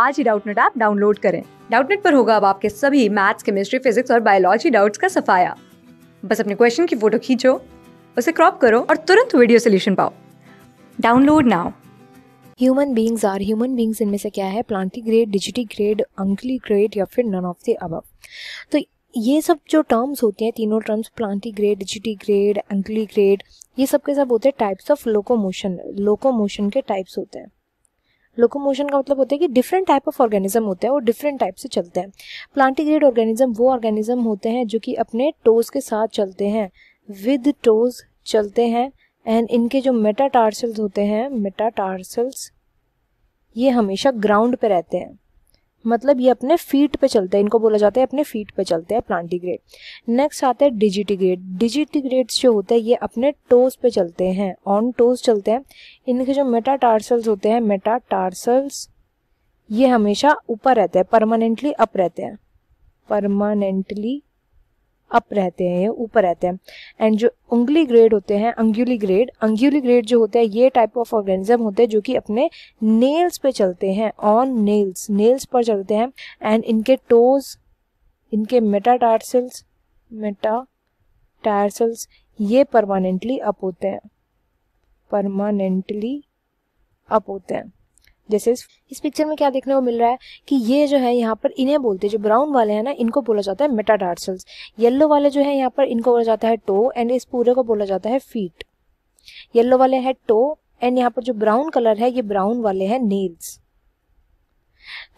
आज ही Doubtnut app download करें डाउटनेट पर होगा अब आपके सभी मैथ्स केमिस्ट्री फिजिक्स और बायोलॉजी डाउट्स का सफाया बस अपने क्वेश्चन की फोटो खींचो उसे क्रॉप करो और तुरंत वीडियो सोल्यूशन पाओ download now human beings are human beings इनमें से क्या है plantigrade digitigrade unguligrade या फिर नन ऑफ द अब तो ये सब जो टर्म्स होते हैं तीनों terms plantigrade digitigrade unguligrade ये सब के सब होते हैं टाइप्स ऑफ लोकोमोशन लोकोमोशन के टाइप्स होते हैं लोकोमोशन का मतलब होता है कि डिफरेंट टाइप ऑफ ऑर्गेनिज्म होते हैं और डिफरेंट टाइप से चलते हैं प्लांटिग्रेड ऑर्गेनिज्म वो ऑर्गेनिज्म होते हैं जो कि अपने टोज के साथ चलते हैं विद टोज चलते हैं एंड इनके जो मेटाटार्सल्स होते हैं मेटाटार्सल्स ये हमेशा ग्राउंड पे रहते हैं मतलब ये अपने फीट पे चलते हैं इनको बोला जाता है अपने फीट पे चलते हैं प्लांटिग्रेड नेक्स्ट आता है डिजिटिग्रेड डिजिटिग्रेड्स जो होते हैं ये अपने टोज पे चलते हैं ऑन टोज चलते हैं इनके जो मेटाटार्सल्स होते हैं मेटाटार्सल्स ये हमेशा ऊपर रहते हैं परमानेंटली अप रहते हैं परमानेंटली अप रहते हैं या ऊपर रहते हैं एंड जो उंगली ग्रेड होते हैं अंगुली ग्रेड अंगुली ग्रेड जो होते हैं ये टाइप ऑफ ऑर्गेनिज्म होते हैं जो कि अपने नेल्स पे चलते हैं ऑन नेल्स नेल्स पर चलते हैं एंड इनके टोज इनके मेटाटार्सल्स टार्सल्स ये परमानेंटली अप होते हैं परमानेंटली अप होते हैं दिस इज इस पिक्चर में क्या देखने को मिल रहा है कि ये जो है यहाँ पर इन्हें बोलते हैं जो ब्राउन वाले हैं ना इनको बोला जाता है मेटाडार्सल्स येलो वाले जो है यहाँ पर इनको बोला जाता है टो एंड इस पूरे को बोला जाता है फीट येलो वाले हैं टो एंड यहाँ पर जो ब्राउन कलर है ये ब्राउन वाले हैं नेल्स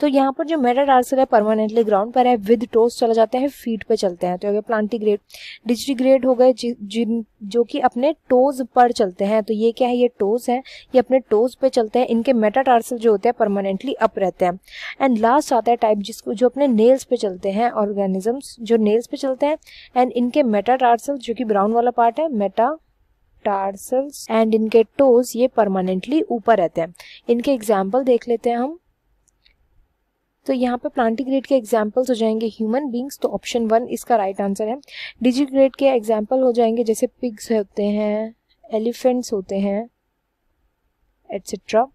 तो यहाँ पर जो मेटाटार्सल है परमानेंटली ग्राउंड पर है विद टोस चला जाते हैं फीट पे चलते हैं तो अगर प्लांटीग्रेड डिजिटीग्रेड हो गए जिन जो कि अपने टोज पर चलते हैं तो ये क्या है ये टोज है ये अपने टोज पे चलते हैं इनके मेटाटार्सल जो होते हैं परमानेंटली अप रहते हैं एंड लास्ट आता है टाइप जिसको जो अपने नेल्स पे चलते हैं ऑर्गेनिजम्स जो नेल्स पे चलते हैं एंड इनके मेटाटार्सल जो कि ब्राउन वाला पार्ट है मेटा टार्सल्स एंड इनके टोज ये परमानेंटली ऊपर रहते हैं इनके एग्जाम्पल देख लेते हैं हम तो यहाँ पे ग्रेड के एग्जाम्पल्स हो जाएंगे ह्यूमन बींग्स तो ऑप्शन वन इसका राइट right आंसर है डिजिग्रेड के एग्जाम्पल हो जाएंगे जैसे पिग्स होते हैं एलिफेंट्स होते हैं एट्सेट्रा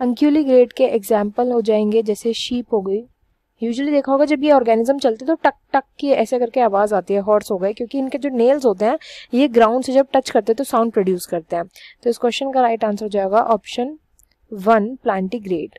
अंक्यूली ग्रेड के एग्जाम्पल हो जाएंगे जैसे शीप हो गई यूजली देखा होगा जब ये ऑर्गेनिज्म चलते तो टक टक की ऐसे करके आवाज़ आती है हॉर्स हो गए क्योंकि इनके जो नेल्स होते हैं ये ग्राउंड से जब टच करते हैं तो साउंड प्रोड्यूस करते हैं तो इस क्वेश्चन का राइट आंसर हो जाएगा ऑप्शन वन प्लांटिग्रेड